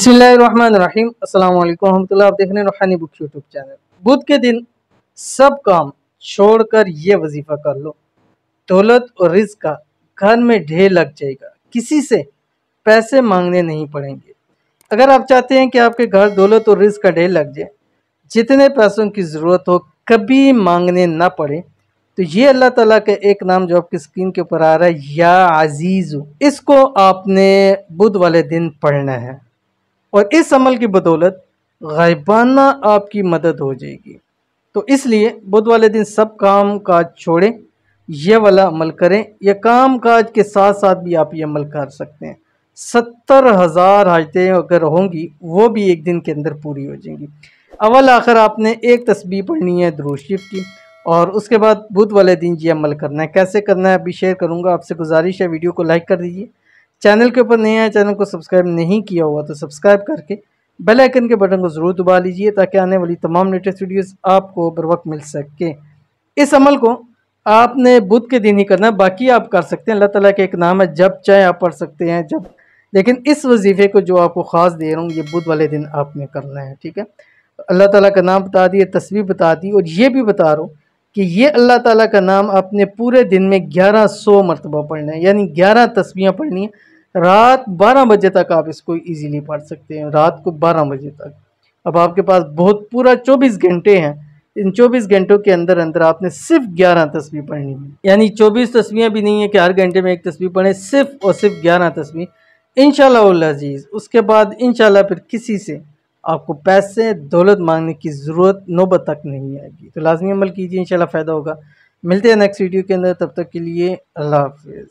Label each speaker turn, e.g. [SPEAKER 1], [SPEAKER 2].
[SPEAKER 1] बसमीम अल्लाम वरहमल आप देख रहे हैं रूहानी बुक यूट्यूब चैनल बुध के दिन सब काम छोड़कर ये वजीफ़ा कर लो दौलत और रिज का घर में ढेर लग जाएगा किसी से पैसे मांगने नहीं पड़ेंगे अगर आप चाहते हैं कि आपके घर दौलत और रिज का ढेर लग जाए जितने पैसों की ज़रूरत हो कभी मांगने ना पड़े तो ये अल्लाह ताला का एक नाम जो आपकी स्क्रीन के ऊपर आ रहा है या अजीज़ इसको आपने बुध वाले दिन पढ़ना है और इस अमल की बदौलत गायबाना आपकी मदद हो जाएगी तो इसलिए बुध वाले दिन सब काम काज छोड़ें यह वाला अमल करें यह काम काज के साथ साथ भी आप ये अमल कर सकते हैं सत्तर हज़ार हाजतें अगर होंगी वो भी एक दिन के अंदर पूरी हो जाएंगी अवल आखिर आपने एक तस्वीर पढ़नी है द्रोशिफ की और उसके बाद बुध वाले दिन ये अमल करना है कैसे करना है अभी शेयर करूँगा आपसे गुजारिश है वीडियो को लाइक कर दीजिए चैनल के ऊपर नए आए चैनल को सब्सक्राइब नहीं किया हुआ तो सब्सक्राइब करके बेल आइकन के बटन को ज़रूर दबा लीजिए ताकि आने वाली तमाम लेटेस्ट वीडियोस आपको बर वक्त मिल सके इस अमल को आपने बुध के दिन ही करना बाकी आप कर सकते हैं अल्लाह तला के एक नाम है जब चाहे आप पढ़ सकते हैं जब लेकिन इस वजीफ़े को जो आपको ख़ास दे रहा हूँ ये बुध वाले दिन आपने करना है ठीक है अल्लाह ताली का नाम बता दिए तस्वीर बता दी और ये भी बता रहा हूँ कि ये अल्लाह ताला का नाम अपने पूरे दिन में ग्यारह सौ मरतबा पढ़ना है यानी ग्यारह तस्वीरें पढ़नी है रात 12 बजे तक आप इसको इजीली पढ़ सकते हैं रात को 12 बजे तक अब आपके पास बहुत पूरा 24 घंटे हैं इन 24 घंटों के अंदर अंदर आपने सिर्फ 11 तस्वीर पढ़नी है यानी 24 तस्वीरें भी नहीं है कि हर घंटे में एक तस्वीर पढ़ें सिर्फ और सिर्फ 11 तस्वीर इन शजीज़ उसके बाद इन फिर किसी से आपको पैसे दौलत मांगने की ज़रूरत नौबत तक नहीं आएगी तो लाजमी अमल कीजिए इन फ़ायदा होगा मिलते हैं नेक्स्ट वीडियो के अंदर तब तक के लिए अल्लाह हाफिज़